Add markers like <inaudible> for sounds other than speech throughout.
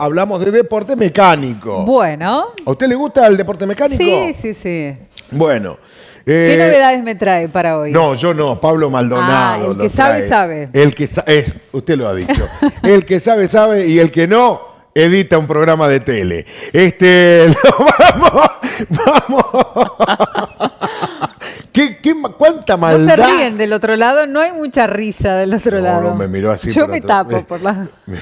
Hablamos de deporte mecánico. Bueno. ¿A usted le gusta el deporte mecánico? Sí, sí, sí. Bueno. ¿Qué eh, novedades me trae para hoy? No, yo no, Pablo Maldonado. Ah, el que sabe, sabe. El que sabe, usted lo ha dicho. <laughs> el que sabe, sabe y el que no, edita un programa de tele. Este, <laughs> vamos, vamos. ¿Qué, cuánta maldad? No se ríen del otro lado, no hay mucha risa del otro lado. No, me miró así. Yo me tapo por la... <laughs> Me,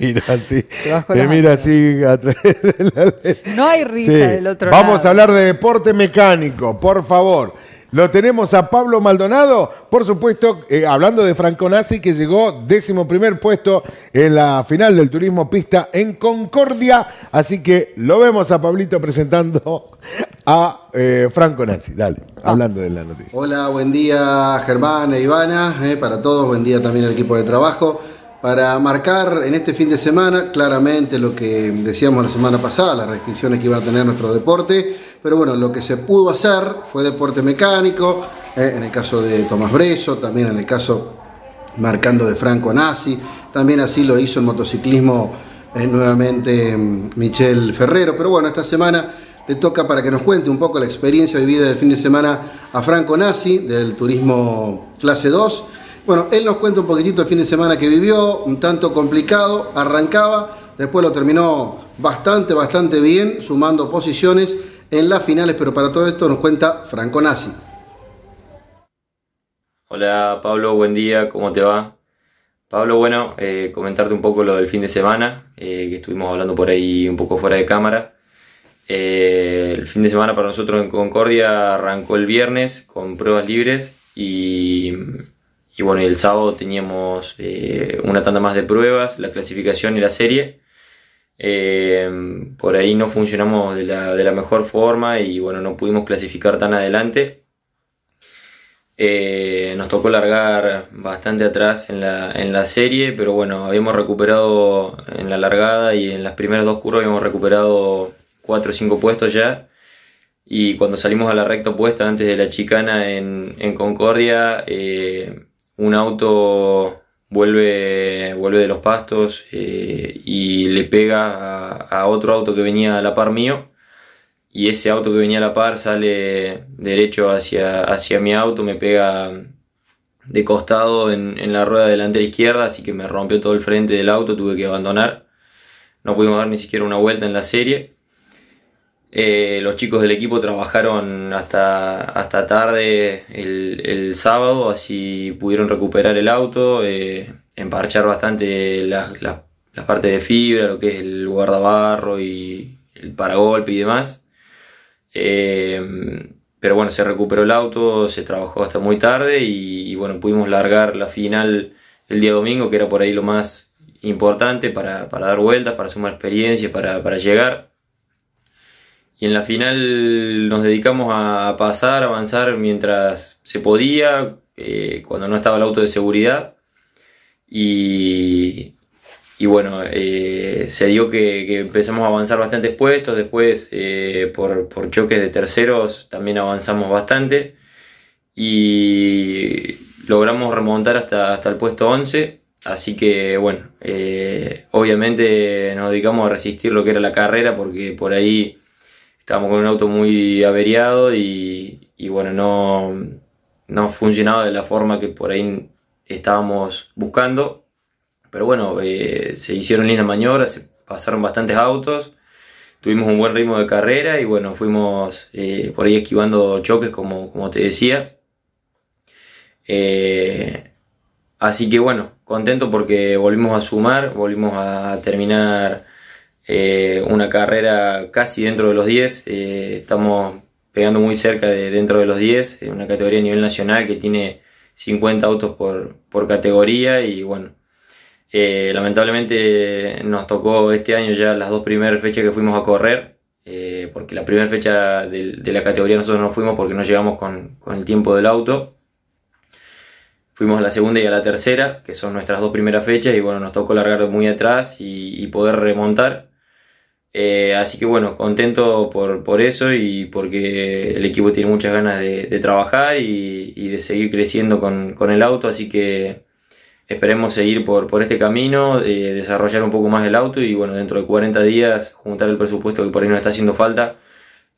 mira así, me mira así a través de la No hay risa del otro lado. Vamos a hablar de deporte mecánico, por favor. Lo tenemos a Pablo Maldonado, por supuesto, eh, hablando de Franco Nazi, que llegó décimo primer puesto en la final del turismo pista en Concordia. Así que lo vemos a Pablito presentando a eh, Franco Nazi. Dale, hablando de la noticia. Hola, buen día Germán e Ivana, eh, para todos, buen día también al equipo de trabajo. Para marcar en este fin de semana claramente lo que decíamos la semana pasada, las restricciones que iba a tener nuestro deporte, pero bueno, lo que se pudo hacer fue deporte mecánico, eh, en el caso de Tomás Breso, también en el caso marcando de Franco Nazi, también así lo hizo el motociclismo nuevamente mm, Michel Ferrero, pero bueno, esta semana le toca para que nos cuente un poco la experiencia vivida del fin de semana a Franco Nazi del turismo clase 2. Bueno, él nos cuenta un poquitito el fin de semana que vivió, un tanto complicado, arrancaba, después lo terminó bastante, bastante bien, sumando posiciones en las finales, pero para todo esto nos cuenta Franco Nazi. Hola Pablo, buen día, ¿cómo te va? Pablo, bueno, eh, comentarte un poco lo del fin de semana, eh, que estuvimos hablando por ahí un poco fuera de cámara. Eh, el fin de semana para nosotros en Concordia arrancó el viernes con pruebas libres y, bueno, el sábado teníamos eh, una tanda más de pruebas, la clasificación y la serie. Eh, por ahí no funcionamos de la, mejor forma y bueno, no pudimos clasificar tan adelante. nos tocó largar bastante atrás en la, en la, serie, pero bueno, habíamos recuperado en la largada y en las primeras dos curvas habíamos recuperado 4 o 5 puestos ya. Y cuando salimos a la recta opuesta antes de la chicana en, Concordia, eh, un auto vuelve, vuelve de los pastos eh, y le pega a, otro auto que venía a la par mío. Y ese auto que venía a la par sale derecho hacia, hacia mi auto, me pega de costado en, en la rueda delantera izquierda, así que me rompió todo el frente del auto, tuve que abandonar. No pudimos dar ni siquiera una vuelta en la serie. Eh, los chicos del equipo trabajaron hasta, hasta tarde el, sábado, así pudieron recuperar el auto, eh, emparchar bastante las partes de fibra, lo que es el guardabarro y el paragolpe y demás. Eh, pero bueno, se recuperó el auto, se trabajó hasta muy tarde y, bueno, pudimos largar la final el día domingo, que era por ahí lo más importante para, para dar vueltas, para sumar experiencia para, para llegar y en la final nos dedicamos a pasar, avanzar mientras se podía, eh, cuando no estaba el auto de seguridad. Y, y bueno, eh, se dio que, que, empezamos a avanzar bastantes puestos, después eh, por, por, choques de terceros también avanzamos bastante y logramos remontar hasta, hasta el puesto 11. Así que bueno, obviamente nos dedicamos a resistir lo que era la carrera porque por ahí estábamos con un auto muy averiado y, bueno, no, funcionaba de la forma que por ahí estábamos buscando. Pero bueno, eh, se hicieron lindas maniobras, se pasaron bastantes autos, tuvimos un buen ritmo de carrera y bueno, fuimos eh, por ahí esquivando choques como, como te decía. Eh, así que bueno, contento porque volvimos a sumar, volvimos a terminar eh, una carrera casi dentro de los 10, eh, estamos pegando muy cerca de dentro de los 10, en una categoría a nivel nacional que tiene 50 autos por, categoría y bueno, eh, lamentablemente nos tocó este año ya las dos primeras fechas que fuimos a correr, porque la primera fecha de, la categoría nosotros no fuimos porque no llegamos con, el tiempo del auto. Fuimos a la segunda y a la tercera, que son nuestras dos primeras fechas, y bueno, nos tocó largar muy atrás y poder remontar. Eh, así que bueno, contento por, por, eso y porque el equipo tiene muchas ganas de, trabajar y, de seguir creciendo con, con, el auto, así que esperemos seguir por, por este camino, eh, desarrollar un poco más el auto y bueno, dentro de 40 días juntar el presupuesto que por ahí nos está haciendo falta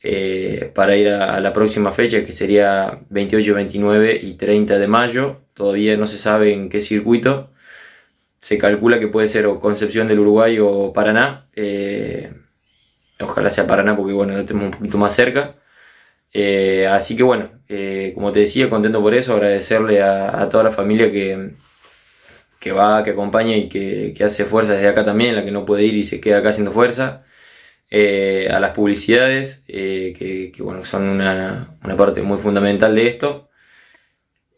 eh, para ir a, la próxima fecha que sería 28, 29 y 30 de mayo, todavía no se sabe en qué circuito. Se calcula que puede ser o Concepción del Uruguay o Paraná. Ojalá sea Paraná porque bueno, lo tenemos un poquito más cerca. Eh, así que bueno, eh, como te decía, contento por eso, agradecerle a, toda la familia que, que va, que acompaña y que, hace fuerza desde acá también, la que no puede ir y se queda acá haciendo fuerza. Eh, a las publicidades, que, bueno, son una, parte muy fundamental de esto.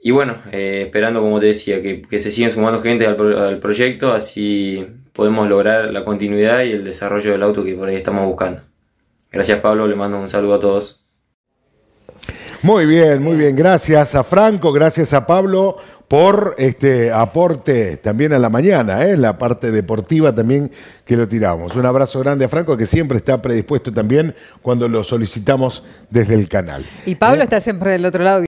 Y bueno, esperando, como te decía, que, se sigan sumando gente al, al proyecto, así podemos lograr la continuidad y el desarrollo del auto que por ahí estamos buscando. Gracias Pablo, le mando un saludo a todos. Muy bien, muy bien. Gracias a Franco, gracias a Pablo por este aporte también a la mañana, ¿eh? la parte deportiva también que lo tiramos. Un abrazo grande a Franco, que siempre está predispuesto también cuando lo solicitamos desde el canal. Y Pablo está siempre del otro lado.